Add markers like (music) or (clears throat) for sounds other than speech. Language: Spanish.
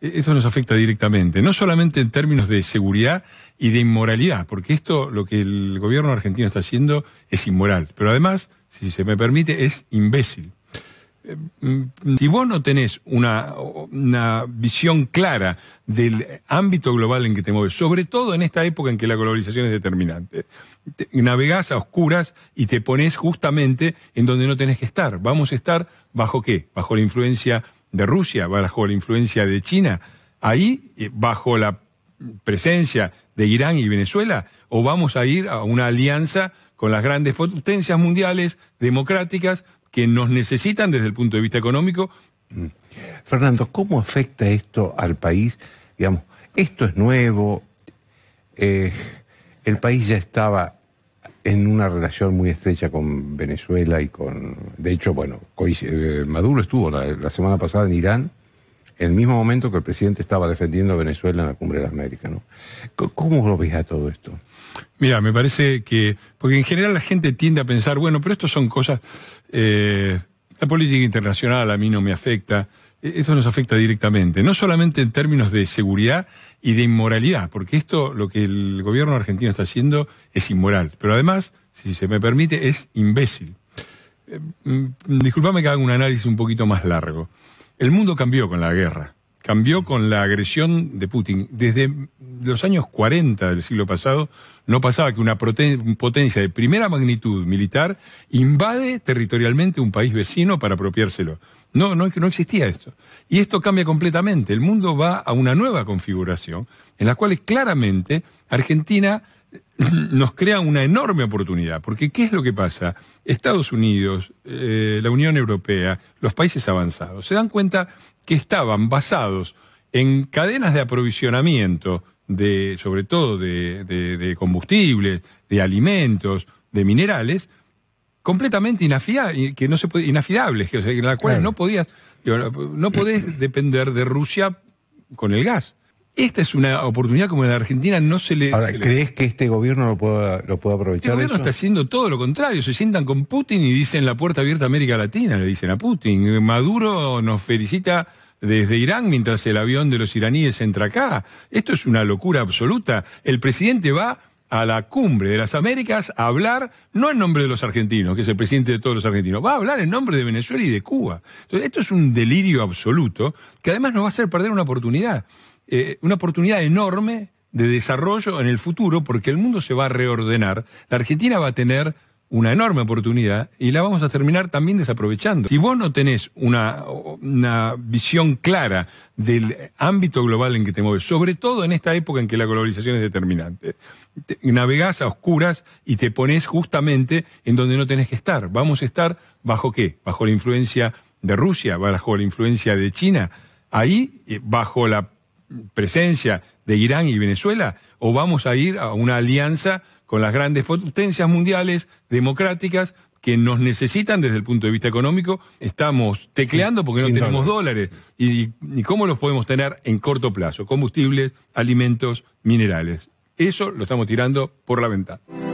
E-, eso nos afecta directamente, no solamente en términos de seguridad y de inmoralidad, porque esto, lo que el gobierno argentino está haciendo es inmoral, pero además, si se me permite, es imbécil. Eh, si vos no tenés una, visión clara del ámbito global en que te mueves, sobre todo en esta época en que la globalización es determinante, navegás a oscuras y te pones justamente en donde no tenés que estar. Vamos a estar bajo qué? Bajo la influencia de Rusia, bajo la influencia de China, ahí, eh, bajo la presencia de Irán y Venezuela, o vamos a ir a una alianza con las grandes potencias mundiales democráticas que nos necesitan desde el punto de vista económico. Fernando, ¿cómo afecta esto al país? Digamos, esto es nuevo, eh, el país ya estaba en una relación muy estrecha con Venezuela y con... De hecho, bueno, eh, Maduro estuvo la, semana pasada en Irán, en el mismo momento que el presidente estaba defendiendo a Venezuela en la Cumbre de las Américas. ¿no? ¿Cómo lo todo esto? Mira, me parece que... Porque en general la gente tiende a pensar, bueno, pero esto son cosas... Eh, la política internacional a mí no me afecta. E-, eso nos afecta directamente, no solamente en términos de seguridad y de inmoralidad, porque esto lo que el gobierno argentino está haciendo es inmoral, pero además, si se me permite, es imbécil. Eh, mm, disculpame que haga un análisis un poquito más largo. El mundo cambió con la guerra, cambió con la agresión de Putin. Desde los años 40 del siglo pasado no pasaba que una potencia de primera magnitud militar invade territorialmente un país vecino para apropiárselo. No, no, no existía esto. Y esto cambia completamente. El mundo va a una nueva configuración en la cual claramente Argentina eh, nos crea una enorme oportunidad, porque ¿qué es lo que pasa? Estados Unidos, eh, la Unión Europea, los países avanzados, se dan cuenta que estaban basados en cadenas de aprovisionamiento, de, sobre todo de, de combustibles, de alimentos, de minerales, completamente inafiables, que no se puede, inafiables en las cuales no podías, no podés (clears throat) depender de Rusia con el gas. Esta es una oportunidad como en la Argentina no se le. Ahora, ¿crees que este gobierno lo pueda, lo pueda aprovechar? El este gobierno está haciendo todo lo contrario. Se sientan con Putin y dicen la puerta abierta a América Latina, le dicen a Putin. Maduro nos felicita desde Irán mientras el avión de los iraníes entra acá. Esto es una locura absoluta. El presidente va a la cumbre de las Américas a hablar, no en nombre de los argentinos, que es el presidente de todos los argentinos, va a hablar en nombre de Venezuela y de Cuba. Entonces, esto es un delirio absoluto que además nos va a hacer perder una oportunidad, eh, una oportunidad enorme de desarrollo en el futuro, porque el mundo se va a reordenar. La Argentina va a tener una enorme oportunidad y la vamos a terminar también desaprovechando. Si vos no tenés una, una, visión clara del ámbito global en que te mueves, sobre todo en esta época en que la globalización es determinante, navegás a oscuras y te pones justamente en donde no tenés que estar. Vamos a estar bajo qué? Bajo la influencia de Rusia, bajo la influencia de China, ahí eh, bajo la presencia de Irán y Venezuela, o vamos a ir a una alianza con las grandes potencias mundiales democráticas que nos necesitan desde el punto de vista económico, estamos tecleando porque no tenemos dólares. Y, ¿Y cómo los podemos tener en corto plazo? Combustibles, alimentos, minerales. Eso lo estamos tirando por la ventana.